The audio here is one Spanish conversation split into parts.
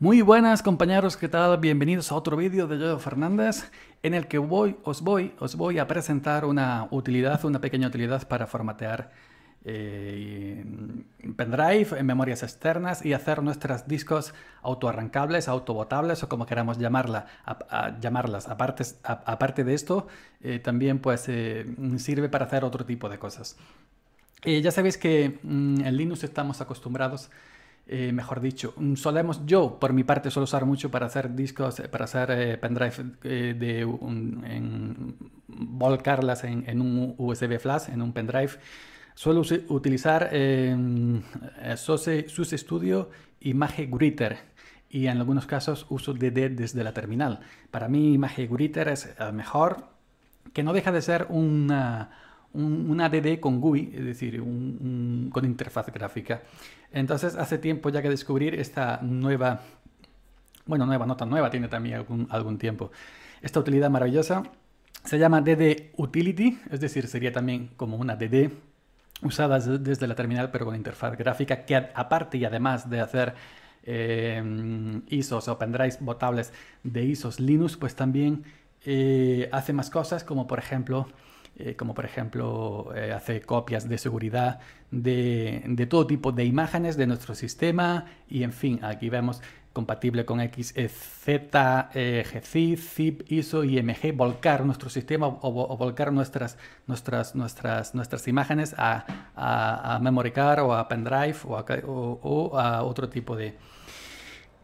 Muy buenas compañeros, ¿qué tal? Bienvenidos a otro vídeo de Jojo Fernández en el que voy, os, voy, os voy a presentar una utilidad, una pequeña utilidad para formatear eh, pendrive en eh, memorias externas y hacer nuestros discos autoarrancables, autobotables o como queramos llamarlas. Aparte, de esto, eh, también pues sirve para hacer otro tipo de cosas. ya sabéis que mm, en Linux estamos acostumbrados eh, mejor dicho, mm, solemos, yo por mi parte suelo usar mucho para hacer discos, eh, para hacer eh, pendrive, de volcarlas en, un USB flash, en un pendrive. Suelo utilizar em, SUSE, Studio y Gritter y en algunos casos uso DD desde la terminal. Para mí Image Gritter es mejor, que no deja de ser una un, DD con GUI, es decir, un, con interfaz gráfica. Entonces hace tiempo ya que descubrir esta nueva, bueno, nueva, nota nueva, tiene también algún, tiempo, esta utilidad maravillosa. Se llama DD Utility, es decir, sería también como una DD usada desde la terminal pero con interfaz gráfica que aparte y además de hacer eh, ISOs o pendrives botables de ISOs Linux, pues también eh, hace más cosas como por ejemplo eh, como por ejemplo eh, hace copias de seguridad de, todo tipo de imágenes de nuestro sistema y en fin, aquí vemos compatible con XZ, e, e, GZIP, ZIP, ISO, IMG, volcar nuestro sistema o, volcar nuestras, nuestras, nuestras, nuestras imágenes a, a, a memory card o a pendrive o a, otro tipo de,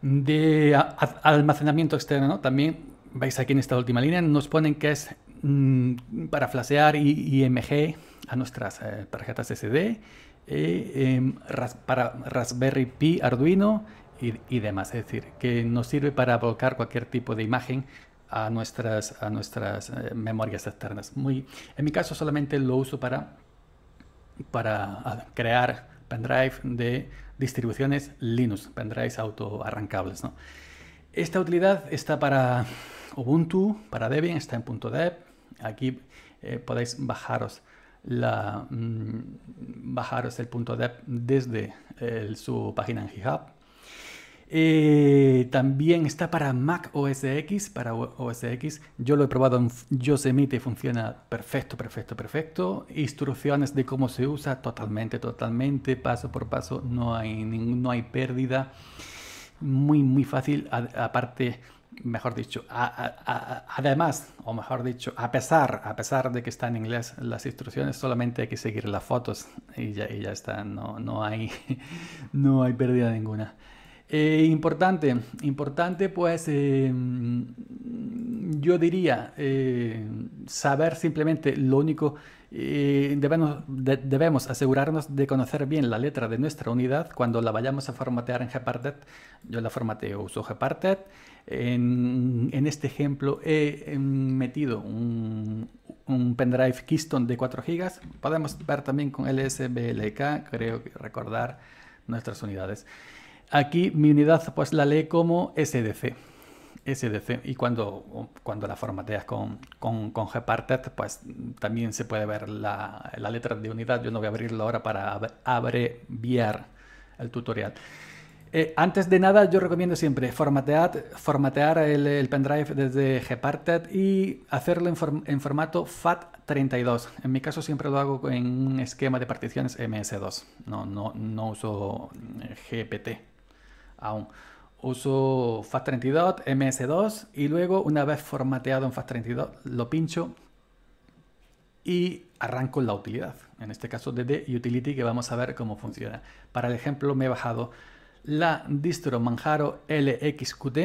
de almacenamiento externo. También veis aquí en esta última línea, nos ponen que es Mm, para y IMG a nuestras eh, tarjetas SD, eh, em, para Raspberry Pi, Arduino y, demás. Es decir, que nos sirve para volcar cualquier tipo de imagen a nuestras, eh, memorias externas. Muy, en mi caso solamente lo uso para, ah, crear pendrive de distribuciones Linux, pendrives autoarrancables. ¿no? Esta utilidad está para Ubuntu, para Debian, está en .deb, Aquí eh, podéis bajaros, la, mm, bajaros el punto de desde su página en GitHub. Eh, también está para Mac OS X, para Yo lo he probado en Yosemite y funciona perfecto, perfecto, perfecto. Instrucciones de cómo se usa totalmente, totalmente, paso por paso, no hay, no hay pérdida. Muy, muy fácil. aparte, mejor dicho, además, o mejor dicho, a pesar, a pesar de que está en inglés las instrucciones, solamente hay que seguir las fotos y ya, está, no, hay, no hay pérdida ninguna. Eh, importante, importante pues eh, yo diría eh, saber simplemente lo único debemos, asegurarnos de conocer bien la letra de nuestra unidad cuando la vayamos a formatear en Gparted. Yo la formateo, uso Gparted. En, este ejemplo he metido un, pendrive Keystone de 4 GB. Podemos ver también con LSBLK, creo recordar nuestras unidades. Aquí mi unidad pues la lee como SDC. SDC. Y cuando, cuando la formateas con, con, con Gparted, pues también se puede ver la, letra de unidad. Yo no voy a abrirlo ahora para abreviar el tutorial. Eh, antes de nada, yo recomiendo siempre formatear, formatear el, pendrive desde Gparted y hacerlo en, formato FAT32. En mi caso siempre lo hago en un esquema de particiones MS2. No, no, no uso GPT aún uso FAT32, MS2 y luego una vez formateado en FAT32 lo pincho y arranco la utilidad. En este caso dd Utility que vamos a ver cómo funciona. Para el ejemplo me he bajado la distro Manjaro LXQT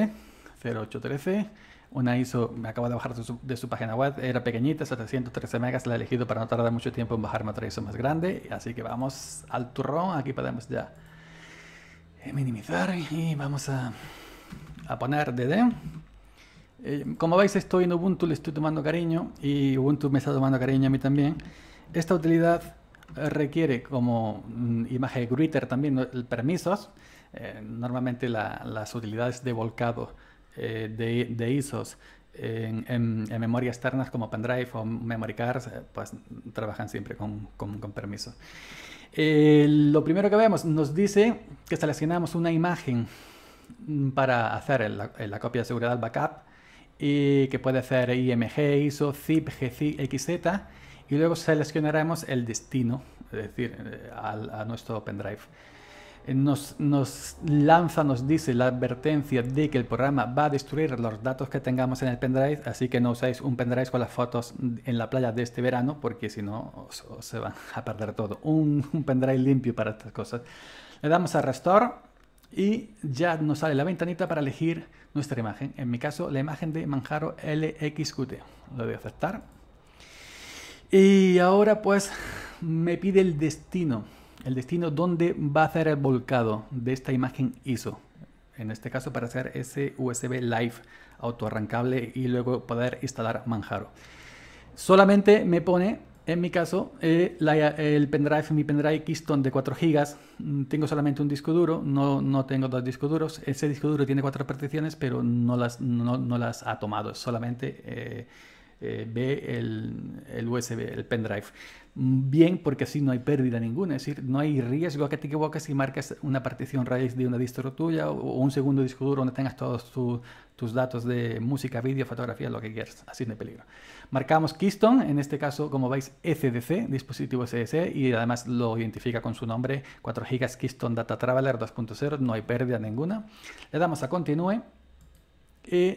0813, una ISO me acabo de bajar de su, página web, era pequeñita, 713 megas, la he elegido para no tardar mucho tiempo en bajarme otra ISO más grande, así que vamos al turrón, aquí podemos ya eh, minimizar y vamos a, poner DD. Eh, como veis estoy en Ubuntu, le estoy tomando cariño y Ubuntu me está tomando cariño a mí también. Esta utilidad eh, requiere como mm, imagen Gritter también permisos. normalmente las utilidades de volcado de, de ISOs en, memoria externas como pendrive o memory cards, eh, pues trabajan siempre con, permiso. lo primero que vemos nos dice que seleccionamos una imagen mm, para hacer la copia de seguridad al backup y que puede ser IMG, ISO, ZIP, GZ, XZ y luego seleccionaremos el destino, es decir, eh, a nuestro pendrive. Eh, nos, lanza, nos dice la advertencia de que el programa va a destruir los datos que tengamos en el pendrive, así que no usáis un pendrive con las fotos en la playa de este verano, porque si no se van a perder todo. Un, pendrive limpio para estas cosas. Le damos a Restore y ya nos sale la ventanita para elegir nuestra imagen. En mi caso, la imagen de Manjaro LXQT. Lo voy a aceptar. Y ahora pues me pide el destino el destino donde va a ser el volcado de esta imagen ISO. En este caso para hacer ese USB Live autoarrancable y luego poder instalar Manjaro. Solamente me pone, en mi caso, eh, el pendrive, mi pendrive Keystone de 4 GB. Mm, tengo solamente un disco duro, no, no tengo dos discos duros. Ese disco duro tiene cuatro particiones, pero no las, no, las ha tomado, solamente eh, eh, ve el, el USB, el pendrive bien porque así no hay pérdida ninguna, es decir, no hay riesgo a que te equivoques si marcas una partición raíz de una distro tuya o un segundo disco duro donde tengas todos tus datos de música, vídeo, fotografía, lo que quieras, así no hay peligro. Marcamos Keystone, en este caso, como veis, SDC, dispositivo CDC, y además lo identifica con su nombre, 4 GB Keystone Data Traveler 2.0, no hay pérdida ninguna. Le damos a continúe y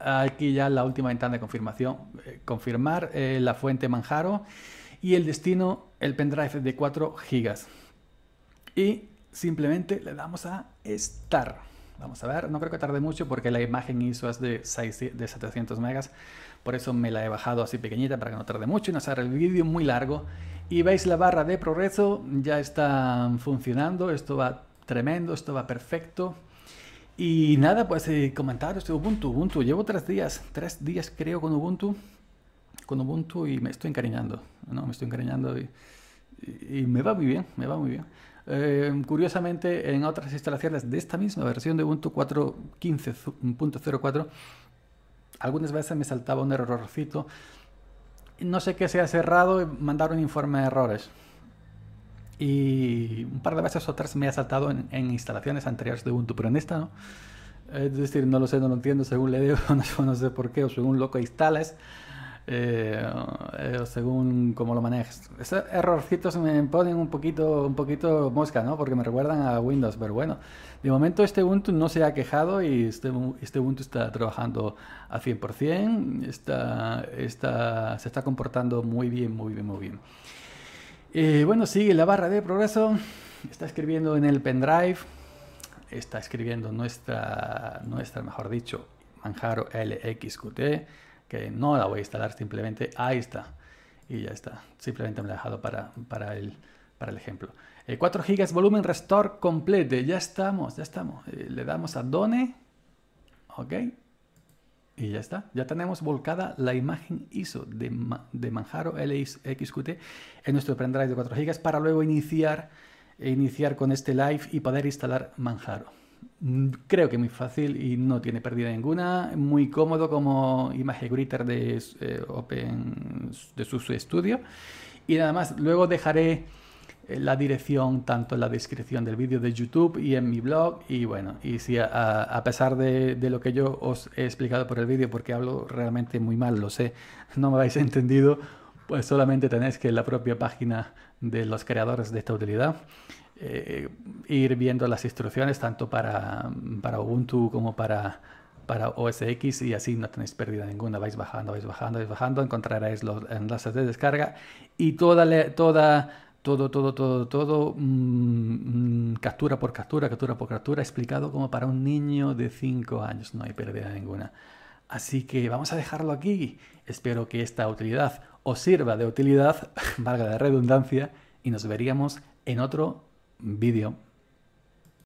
aquí ya la última ventana de confirmación, eh, confirmar eh, la fuente Manjaro y el destino el pendrive de 4 gigas Y simplemente le damos a estar. Vamos a ver, no creo que tarde mucho porque la imagen ISO es de, de 700 megas, por eso me la he bajado así pequeñita para que no tarde mucho y no sea el vídeo muy largo. Y veis la barra de progreso, ya está funcionando, esto va tremendo, esto va perfecto. Y nada, pues eh, comentaros Ubuntu, Ubuntu, llevo tres días, tres días creo con Ubuntu, con Ubuntu y me estoy encariñando, ¿no? Me estoy encariñando y, me va muy bien, me va muy bien. Eh, curiosamente, en otras instalaciones de esta misma versión de Ubuntu 4.15.04, algunas veces me saltaba un errorcito. No sé qué se ha cerrado y mandaron un informe de errores. Y un par de veces otras me ha saltado en, instalaciones anteriores de Ubuntu, pero en esta no. Es decir, no lo sé, no lo entiendo, según le digo, no, sé por qué, o según loco que instales. Eh, eh, según cómo lo manejes. Esos errorcitos me ponen un poquito, un poquito mosca, ¿no? Porque me recuerdan a Windows, pero bueno. De momento este Ubuntu no se ha quejado y este, este Ubuntu está trabajando a 100%, está, se está comportando muy bien, muy bien, muy bien. Eh, bueno, sigue la barra de progreso, está escribiendo en el pendrive, está escribiendo nuestra, nuestra mejor dicho, Manjaro LXQT, que no la voy a instalar, simplemente ahí está. Y ya está. Simplemente me la he dejado para, el, para el ejemplo. 4 eh, GB volumen restore complete. Ya estamos, ya estamos. Eh, le damos a Done. Ok. Y ya está. Ya tenemos volcada la imagen ISO de, Manjaro LXQT en nuestro pendrive de 4 GB para luego iniciar, iniciar con este live y poder instalar Manjaro. Mm, creo que muy fácil y no tiene pérdida ninguna. Muy cómodo como imagen Gritter de, eh, Open, de su estudio Y nada más, luego dejaré eh, la dirección tanto en la descripción del vídeo de YouTube y en mi blog. Y bueno, y si a, pesar de, de, lo que yo os he explicado por el vídeo, porque hablo realmente muy mal, lo sé, no me habéis entendido, pues solamente tenéis que en la propia página de los creadores de esta utilidad eh, ir viendo las instrucciones tanto para, para Ubuntu como para para OS X y así no tenéis pérdida ninguna. Vais bajando, vais bajando, vais bajando, encontraréis los enlaces de descarga y toda, toda todo, todo, todo, todo, mm, mm, captura por captura, captura por captura, explicado como para un niño de 5 años. No hay pérdida ninguna. Así que vamos a dejarlo aquí. Espero que esta utilidad os sirva de utilidad, valga la redundancia, y nos veríamos en otro vídeo.